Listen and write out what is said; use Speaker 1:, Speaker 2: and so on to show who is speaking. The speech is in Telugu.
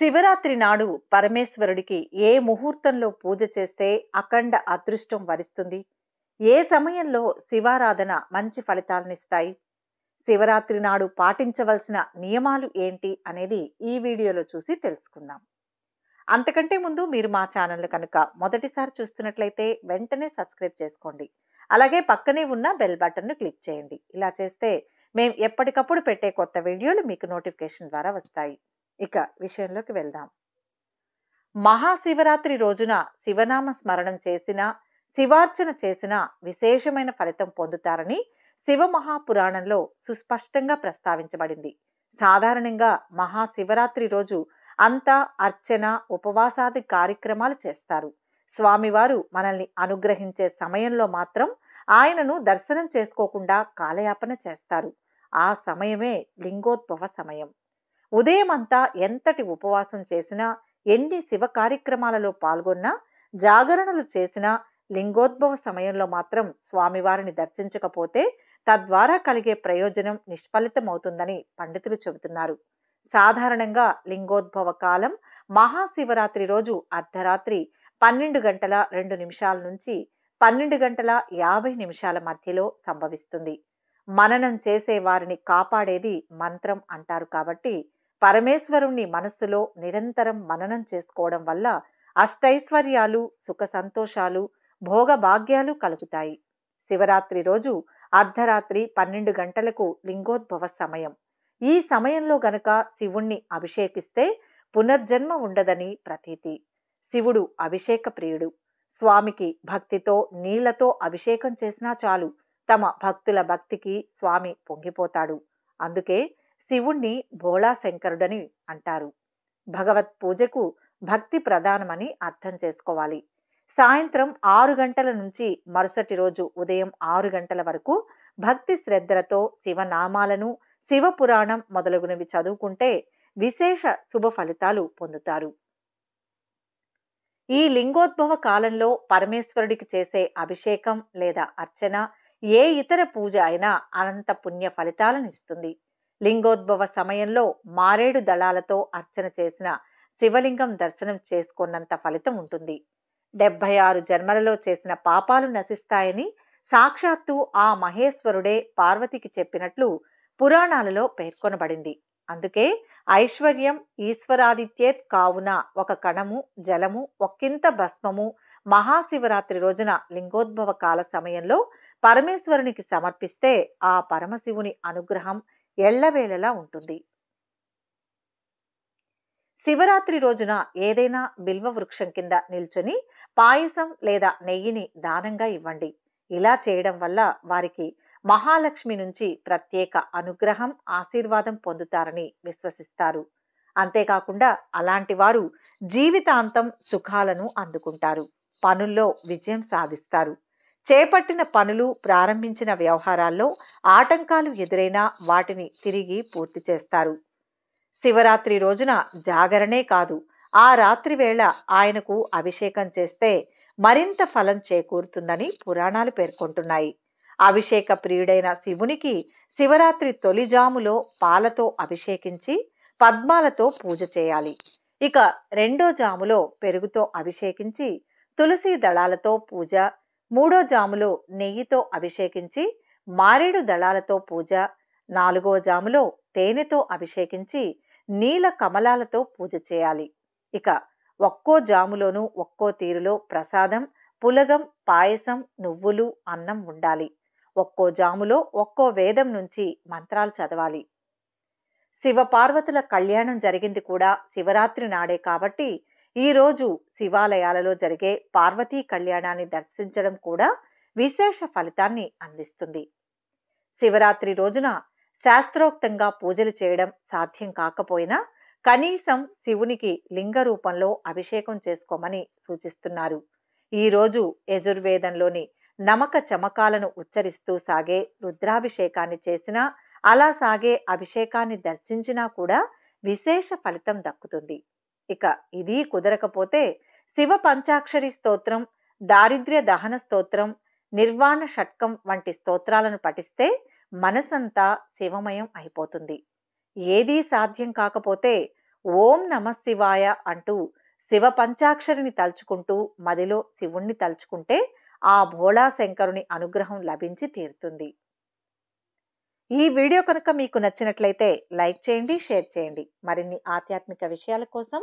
Speaker 1: శివరాత్రి నాడు పరమేశ్వరుడికి ఏ ముహూర్తంలో పూజ చేస్తే అఖండ అదృష్టం వరిస్తుంది ఏ సమయంలో శివారాధన మంచి ఫలితాలనిస్తాయి శివరాత్రి నాడు పాటించవలసిన నియమాలు ఏంటి అనేది ఈ వీడియోలో చూసి తెలుసుకుందాం అంతకంటే ముందు మీరు మా ఛానల్ కనుక మొదటిసారి చూస్తున్నట్లయితే వెంటనే సబ్స్క్రైబ్ చేసుకోండి అలాగే పక్కనే ఉన్న బెల్ బటన్ను క్లిక్ చేయండి ఇలా చేస్తే మేము ఎప్పటికప్పుడు పెట్టే కొత్త వీడియోలు మీకు నోటిఫికేషన్ ద్వారా వస్తాయి ఇక విషయంలోకి వెళ్దాం మహాశివరాత్రి రోజున శివనామ స్మరణం చేసినా శివార్చన చేసినా విశేషమైన ఫలితం పొందుతారని శివ మహాపురాణంలో సుస్పష్టంగా ప్రస్తావించబడింది సాధారణంగా మహాశివరాత్రి రోజు అంతా అర్చన ఉపవాసాది కార్యక్రమాలు చేస్తారు స్వామివారు మనల్ని అనుగ్రహించే సమయంలో మాత్రం ఆయనను దర్శనం చేసుకోకుండా కాలయాపన చేస్తారు ఆ సమయమే లింగోద్భవ సమయం ఉదయమంతా ఎంతటి ఉపవాసం చేసినా ఎన్ని శివ కార్యక్రమాలలో పాల్గొన్నా జాగరణలు చేసినా లింగోద్భవ సమయంలో మాత్రం స్వామివారిని దర్శించకపోతే తద్వారా కలిగే ప్రయోజనం నిష్ఫలితమవుతుందని పండితులు చెబుతున్నారు సాధారణంగా లింగోద్భవ కాలం మహాశివరాత్రి రోజు అర్ధరాత్రి పన్నెండు గంటల రెండు నిమిషాల నుంచి పన్నెండు గంటల యాభై నిమిషాల మధ్యలో సంభవిస్తుంది మననం చేసే వారిని కాపాడేది మంత్రం అంటారు కాబట్టి పరమేశ్వరుణ్ణి మనస్సులో నిరంతరం మననం చేసుకోవడం వల్ల అష్టైశ్వర్యాలు సుఖ సంతోషాలు భోగభాగ్యాలు కలుగుతాయి శివరాత్రి రోజు అర్ధరాత్రి పన్నెండు గంటలకు లింగోద్భవ సమయం ఈ సమయంలో గనక శివుణ్ణి అభిషేకిస్తే పునర్జన్మ ఉండదని ప్రతీతి శివుడు అభిషేక ప్రియుడు స్వామికి భక్తితో నీళ్లతో అభిషేకం చేసినా చాలు తమ భక్తుల భక్తికి స్వామి పొంగిపోతాడు అందుకే శివుణ్ణి భోళాశంకరుడని అంటారు భగవత్ పూజకు భక్తి ప్రధానమని అర్థం చేసుకోవాలి సాయంత్రం ఆరు గంటల నుంచి మరుసటి రోజు ఉదయం ఆరు గంటల వరకు భక్తి శ్రద్ధలతో శివనామాలను శివపురాణం మొదలగునవి చదువుకుంటే విశేష శుభ ఫలితాలు పొందుతారు ఈ లింగోద్భవ కాలంలో పరమేశ్వరుడికి చేసే అభిషేకం లేదా అర్చన ఏ ఇతర పూజ అయినా అనంత పుణ్య ఫలితాలను ఇస్తుంది లింగోద్భవ సమయంలో మారేడు దళాలతో అర్చన చేసిన శివలింగం దర్శనం చేసుకున్నంత ఫలితం ఉంటుంది డెబ్భై ఆరు జన్మలలో చేసిన పాపాలు నశిస్తాయని సాక్షాత్తు ఆ మహేశ్వరుడే పార్వతికి చెప్పినట్లు పురాణాలలో పేర్కొనబడింది అందుకే ఐశ్వర్యం ఈశ్వరాదిత్యేత్ కావున ఒక కణము జలము ఒక్కింత భస్మము మహాశివరాత్రి రోజున లింగోద్భవ కాల సమయంలో పరమేశ్వరునికి సమర్పిస్తే ఆ పరమశివుని అనుగ్రహం ఎళ్లవేళలా ఉంటుంది శివరాత్రి రోజున ఏదైనా బిల్వ వృక్షం కింద నిల్చుని పాయసం లేదా నెయ్యిని దానంగా ఇవ్వండి ఇలా చేయడం వల్ల వారికి మహాలక్ష్మి నుంచి ప్రత్యేక అనుగ్రహం ఆశీర్వాదం పొందుతారని విశ్వసిస్తారు అంతేకాకుండా అలాంటి వారు జీవితాంతం సుఖాలను అందుకుంటారు పనుల్లో విజయం సాధిస్తారు చేపట్టిన పనులు ప్రారంభించిన వ్యవహారాల్లో ఆటంకాలు ఎదురైనా వాటిని తిరిగి పూర్తి చేస్తారు శివరాత్రి రోజున జాగరణే కాదు ఆ రాత్రి వేళ ఆయనకు అభిషేకం చేస్తే మరింత ఫలం చేకూరుతుందని పురాణాలు పేర్కొంటున్నాయి అభిషేక ప్రియుడైన శివునికి శివరాత్రి తొలిజాములో పాలతో అభిషేకించి పద్మాలతో పూజ చేయాలి ఇక రెండో జాములో పెరుగుతో అభిషేకించి తులసి దళాలతో పూజ మూడో జాములో నెయ్యితో అభిషేకించి మారేడు దళాలతో పూజ నాలుగో జాములో తేనెతో అభిషేకించి నీల కమలాలతో పూజ చేయాలి ఇక ఒక్కో జాములోనూ ఒక్కో తీరులో ప్రసాదం పులగం పాయసం నువ్వులు అన్నం ఉండాలి ఒక్కో జాములో ఒక్కో వేదం నుంచి మంత్రాలు చదవాలి శివపార్వతుల కళ్యాణం జరిగింది కూడా శివరాత్రి నాడే కాబట్టి ఈరోజు శివాలయాలలో జరిగే పార్వతీ కళ్యాణాన్ని దర్శించడం కూడా విశేష ఫలితాన్ని అందిస్తుంది శివరాత్రి రోజున శాస్త్రోక్తంగా పూజలు చేయడం సాధ్యం కాకపోయినా కనీసం శివునికి లింగ రూపంలో అభిషేకం చేసుకోమని సూచిస్తున్నారు ఈరోజు యజుర్వేదంలోని నమక చమకాలను ఉచ్చరిస్తూ సాగే రుద్రాభిషేకాన్ని చేసినా అలా సాగే అభిషేకాన్ని దర్శించినా కూడా విశేష ఫలితం దక్కుతుంది ఇక ఇది కుదరకపోతే శివ పంచాక్షరి స్తోత్రం దారిద్ర్య దహన స్తోత్రం నిర్వాణ షట్కం వంటి స్తోత్రాలను పఠిస్తే మనసంతా శివమయం అయిపోతుంది ఏదీ సాధ్యం కాకపోతే ఓం నమశివాయ అంటూ శివ పంచాక్షరిని తలుచుకుంటూ మదిలో శివుణ్ణి తలుచుకుంటే ఆ భోళాశంకరుని అనుగ్రహం లభించి తీరుతుంది ఈ వీడియో కనుక మీకు నచ్చినట్లయితే లైక్ చేయండి షేర్ చేయండి మరిన్ని ఆధ్యాత్మిక విషయాల కోసం